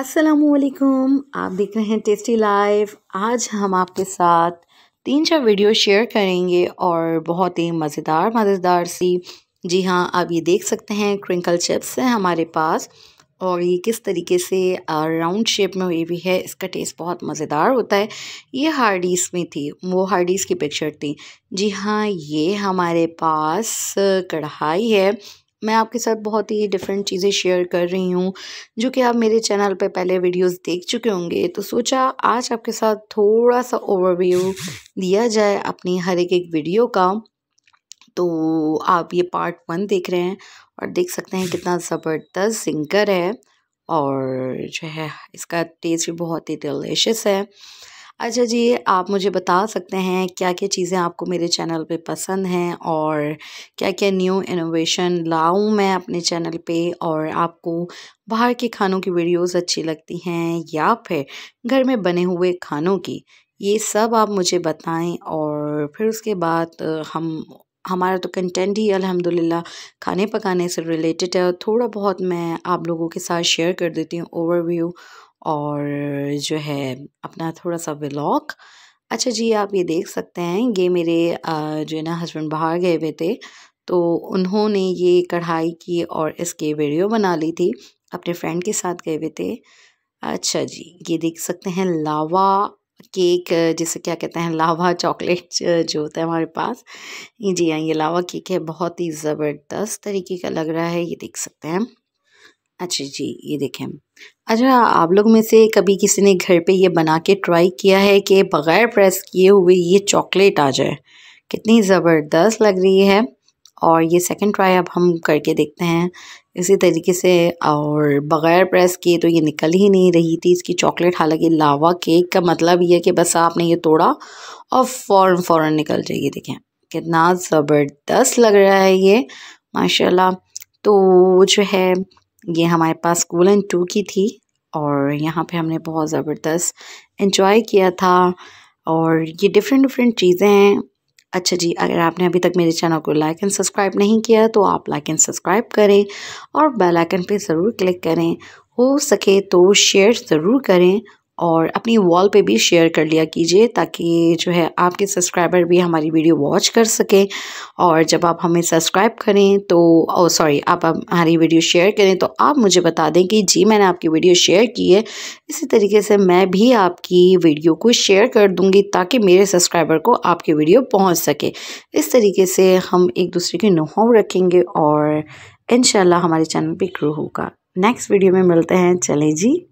असलकुम आप देख रहे हैं टेस्टी लाइफ आज हम आपके साथ तीन चार वीडियो शेयर करेंगे और बहुत ही मज़ेदार मज़ेदार सी जी हाँ आप ये देख सकते हैं क्रिंकल चिप्स हैं हमारे पास और ये किस तरीके से राउंड शेप में हुई भी है इसका टेस्ट बहुत मज़ेदार होता है ये हार्डीज़ में थी वो हार्डीज़ की पिक्चर थी जी हाँ ये हमारे पास कढ़ाई है मैं आपके साथ बहुत ही डिफरेंट चीज़ें शेयर कर रही हूँ जो कि आप मेरे चैनल पर पहले वीडियोस देख चुके होंगे तो सोचा आज आपके साथ थोड़ा सा ओवरव्यू दिया जाए अपनी हर एक एक वीडियो का तो आप ये पार्ट वन देख रहे हैं और देख सकते हैं कितना ज़बरदस्त सिंगर है और जो है इसका टेस्ट भी बहुत ही डिलिशियस है अच्छा जी आप मुझे बता सकते हैं क्या क्या चीज़ें आपको मेरे चैनल पे पसंद हैं और क्या क्या न्यू इनोवेशन लाऊं मैं अपने चैनल पे और आपको बाहर के खानों की वीडियोस अच्छी लगती हैं या फिर घर में बने हुए खानों की ये सब आप मुझे बताएं और फिर उसके बाद हम हमारा तो कंटेंट ही अल्हम्दुलिल्लाह खाने पकाने से रिलेटेड है थोड़ा बहुत मैं आप लोगों के साथ शेयर कर देती हूँ ओवरव्यू और जो है अपना थोड़ा सा व्लॉग अच्छा जी आप ये देख सकते हैं ये मेरे जो है ना हस्बैंड बाहर गए हुए थे तो उन्होंने ये कढ़ाई की और इसके वीडियो बना ली थी अपने फ्रेंड के साथ गए हुए थे अच्छा जी ये देख सकते हैं लावा केक जिसे क्या कहते हैं लावा चॉकलेट जो होता है हमारे पास जी हाँ ये लावा केक है बहुत ही ज़बरदस्त तरीके का लग रहा है ये देख सकते हैं अच्छा जी ये देखें अच्छा आप लोग में से कभी किसी ने घर पे ये बना के ट्राई किया है कि बग़ैर प्रेस किए हुए ये चॉकलेट आ जाए कितनी ज़बरदस्त लग रही है और ये सेकंड ट्राई अब हम करके देखते हैं इसी तरीके से और बग़ैर प्रेस किए तो ये निकल ही नहीं रही थी इसकी चॉकलेट हालांकि लावा केक का मतलब ये है कि बस आपने ये तोड़ा और फ़ौर फ़ौर निकल ये देखें कितना ज़बरदस्त लग रहा है ये माशाल्लाह तो जो है ये हमारे पास स्कूल एंड टू की थी और यहाँ पे हमने बहुत ज़बरदस्त इन्जॉय किया था और ये डिफरेंट डिफरेंट चीज़ें हैं अच्छा जी अगर आपने अभी तक मेरे चैनल को लाइक एंड सब्सक्राइब नहीं किया तो आप लाइक एंड सब्सक्राइब करें और बेल आइकन पे ज़रूर क्लिक करें हो सके तो शेयर ज़रूर करें और अपनी वॉल पे भी शेयर कर लिया कीजिए ताकि जो है आपके सब्सक्राइबर भी हमारी वीडियो वॉच कर सकें और जब आप हमें सब्सक्राइब करें तो ओ oh, सॉरी आप हमारी वीडियो शेयर करें तो आप मुझे बता दें कि जी मैंने आपकी वीडियो शेयर की है इसी तरीके से मैं भी आपकी वीडियो को शेयर कर दूँगी ताकि मेरे सब्सक्राइबर को आपकी वीडियो पहुँच सके इस तरीके से हम एक दूसरे की नुहाव रखेंगे और इन हमारे चैनल पर ग्रो होगा नेक्स्ट वीडियो में मिलते हैं चले जी